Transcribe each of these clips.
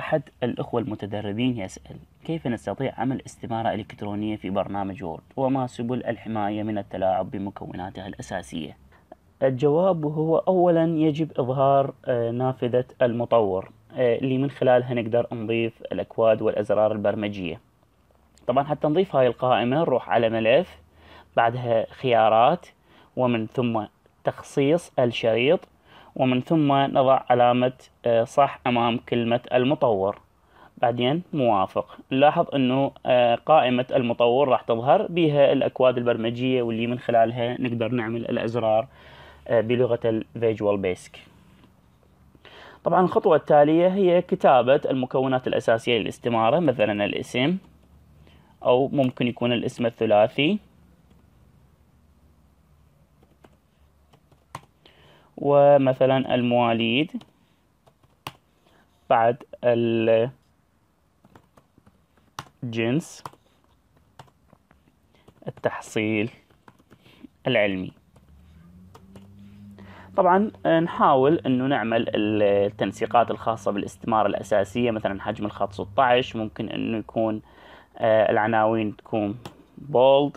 أحد الأخوة المتدربين يسأل كيف نستطيع عمل استمارة إلكترونية في برنامج وورد وما سبل الحماية من التلاعب بمكوناتها الأساسية الجواب هو أولا يجب إظهار آه، نافذة المطور آه، اللي من خلالها نقدر نضيف الأكواد والأزرار البرمجية طبعا حتى نضيف هاي القائمة نروح على ملف بعدها خيارات ومن ثم تخصيص الشريط ومن ثم نضع علامة آه، صح أمام كلمة المطور بعدين موافق نلاحظ أنه آه، قائمة المطور راح تظهر بها الأكواد البرمجية واللي من خلالها نقدر نعمل الأزرار آه، بلغة الفيجوال بيسك طبعا الخطوة التالية هي كتابة المكونات الأساسية للاستمارة مثلا الاسم أو ممكن يكون الاسم الثلاثي ومثلا المواليد بعد الجنس التحصيل العلمي طبعا آه، نحاول انه نعمل التنسيقات الخاصة بالاستمارة الأساسية مثلا حجم الخط 16 ممكن انه يكون آه، العناوين تكون بولد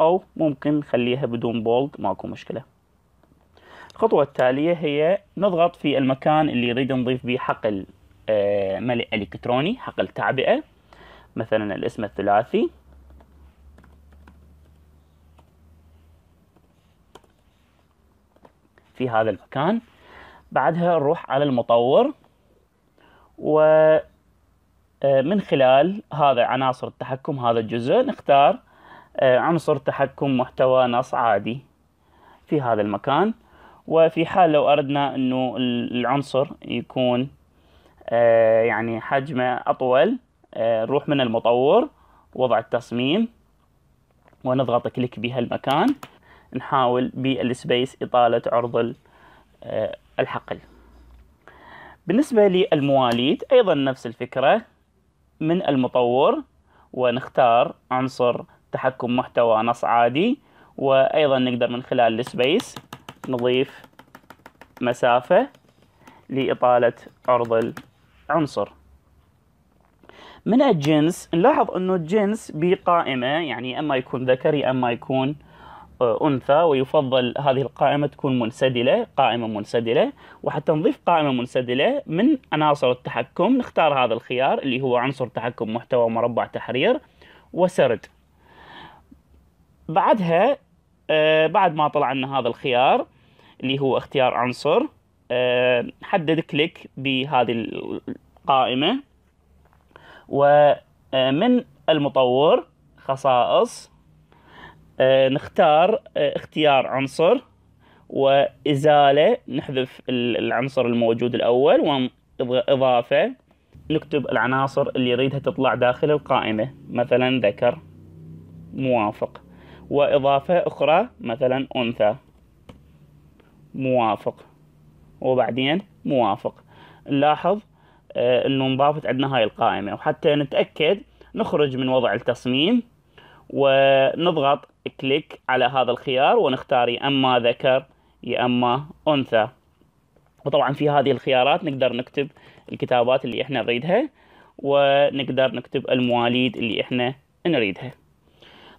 او ممكن نخليها بدون بولد ماكو مشكلة الخطوة التالية هي نضغط في المكان اللي نريد نضيف به حقل آه، ملء إلكتروني حقل تعبئة مثلا الاسم الثلاثي في هذا المكان بعدها نروح على المطور ومن آه، خلال هذا عناصر التحكم هذا الجزء نختار آه، عنصر تحكم محتوى نص عادي في هذا المكان وفي حال لو أردنا أنه العنصر يكون آه، يعني حجمه أطول آه، نروح من المطور وضع التصميم ونضغط كليك بهالمكان نحاول بالسبيس إطالة عرض آه، الحقل بالنسبة للمواليد أيضا نفس الفكرة من المطور ونختار عنصر تحكم محتوى نص عادي وأيضا نقدر من خلال السبيس نضيف مسافة لإطالة عرض العنصر من الجنس نلاحظ أنه الجنس بقائمة يعني أما يكون ذكري أما يكون آه، أنثى ويفضل هذه القائمة تكون منسدلة قائمة منسدلة وحتى نضيف قائمة منسدلة من عناصر التحكم نختار هذا الخيار اللي هو عنصر تحكم محتوى مربع تحرير وسرد بعدها آه، بعد ما طلع لنا هذا الخيار اللي هو اختيار عنصر آه، حدد كليك بهذه القائمة ومن آه، المطور خصائص آه، نختار اختيار عنصر وإزالة نحذف العنصر الموجود الأول وإضافة نكتب العناصر اللي يريدها تطلع داخل القائمة مثلا ذكر موافق وإضافة أخرى مثلا أنثى موافق وبعدين موافق نلاحظ آه، انه انضافت عندنا هاي القائمة وحتى نتأكد نخرج من وضع التصميم ونضغط كليك على هذا الخيار ونختار يا اما ذكر يا اما انثى وطبعا في هذه الخيارات نقدر نكتب الكتابات اللي احنا نريدها ونقدر نكتب المواليد اللي احنا نريدها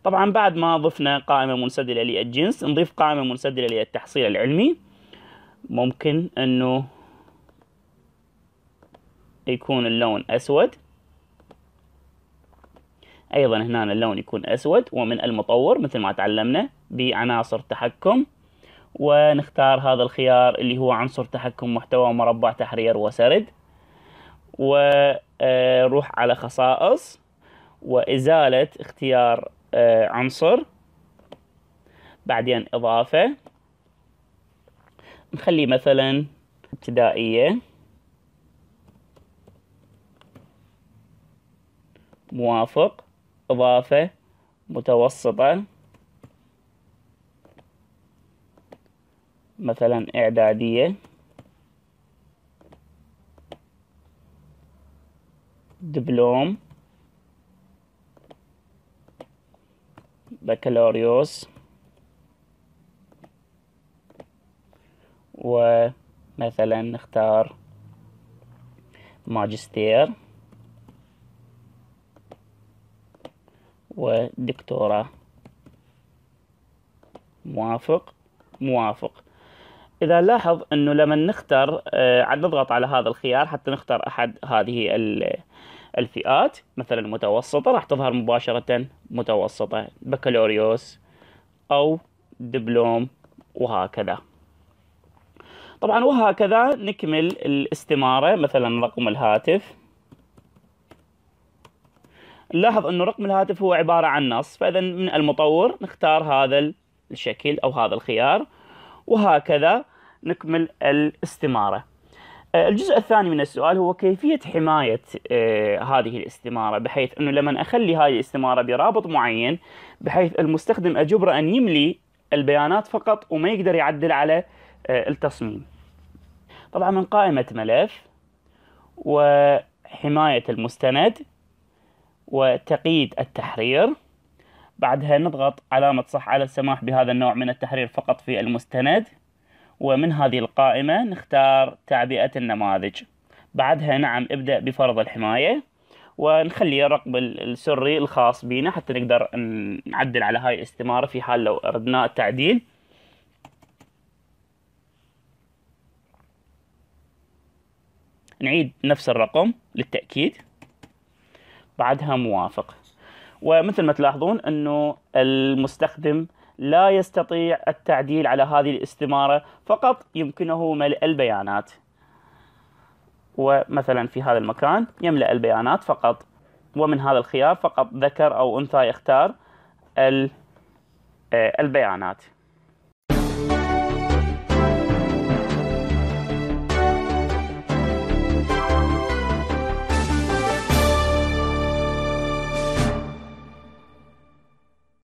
طبعا بعد ما ضفنا قائمة منسدلة للجنس نضيف قائمة منسدلة للتحصيل العلمي ممكن انه يكون اللون اسود ايضا هنا اللون يكون اسود ومن المطور مثل ما تعلمنا بعناصر تحكم ونختار هذا الخيار اللي هو عنصر تحكم محتوى مربع تحرير وسرد ونروح على خصائص وإزالة اختيار آه، عنصر بعدين إضافة نخلي مثلا ابتدائية موافق إضافة متوسطة مثلا إعدادية دبلوم بكالوريوس مثلا نختار ماجستير ودكتوراه موافق موافق إذا لاحظ أنه لما نختار آه، عد نضغط على هذا الخيار حتى نختار أحد هذه الفئات مثلا متوسطة راح تظهر مباشرة متوسطة بكالوريوس أو دبلوم وهكذا طبعا وهكذا نكمل الاستمارة مثلا رقم الهاتف نلاحظ أنه رقم الهاتف هو عبارة عن نص فإذا من المطور نختار هذا الشكل أو هذا الخيار وهكذا نكمل الاستمارة آه، الجزء الثاني من السؤال هو كيفية حماية آه، هذه الاستمارة بحيث أنه لما أخلي هذه الاستمارة برابط معين بحيث المستخدم أجبره أن يملي البيانات فقط وما يقدر يعدل على آه، التصميم طبعا من قائمة ملف وحماية المستند وتقييد التحرير بعدها نضغط علامة صح على السماح بهذا النوع من التحرير فقط في المستند ومن هذه القائمة نختار تعبئة النماذج بعدها نعم ابدأ بفرض الحماية ونخلي الرقم السري الخاص بنا حتى نقدر نعدل على هاي الاستمارة في حال لو أردنا التعديل نعيد نفس الرقم للتأكيد بعدها موافق ومثل ما تلاحظون أنه المستخدم لا يستطيع التعديل على هذه الاستمارة فقط يمكنه ملء البيانات ومثلا في هذا المكان يملأ البيانات فقط ومن هذا الخيار فقط ذكر أو أنثى يختار آه، البيانات